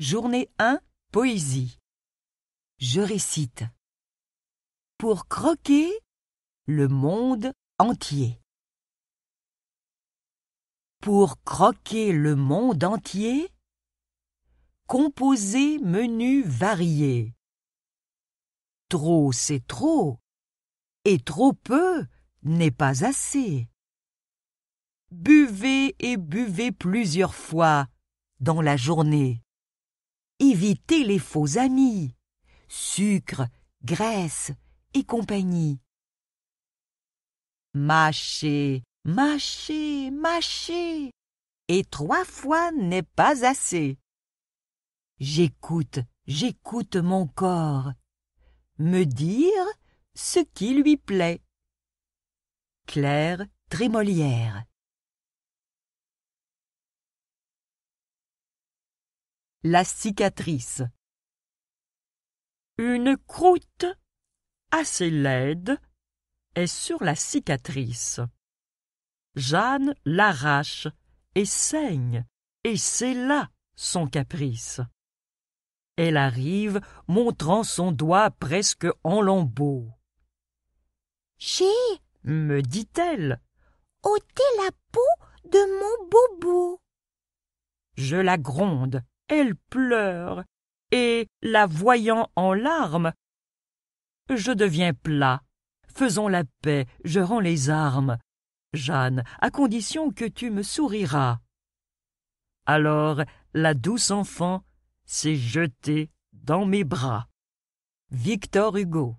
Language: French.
Journée 1, poésie. Je récite. Pour croquer le monde entier. Pour croquer le monde entier, composez menu varié. Trop c'est trop, et trop peu n'est pas assez. Buvez et buvez plusieurs fois dans la journée évitez les faux amis sucre, graisse et compagnie. Mâchez, mâchez, mâchez, et trois fois n'est pas assez. J'écoute, j'écoute mon corps, me dire ce qui lui plaît. Claire Trémolière La cicatrice. Une croûte assez laide est sur la cicatrice. Jeanne l'arrache et saigne, et c'est là son caprice. Elle arrive, montrant son doigt presque en lambeaux. J'ai, me dit-elle, ôtez la peau de mon bobo. Je la gronde elle pleure, et, la voyant en larmes, je deviens plat. Faisons la paix, je rends les armes. Jeanne, à condition que tu me souriras. Alors la douce enfant s'est jetée dans mes bras. Victor Hugo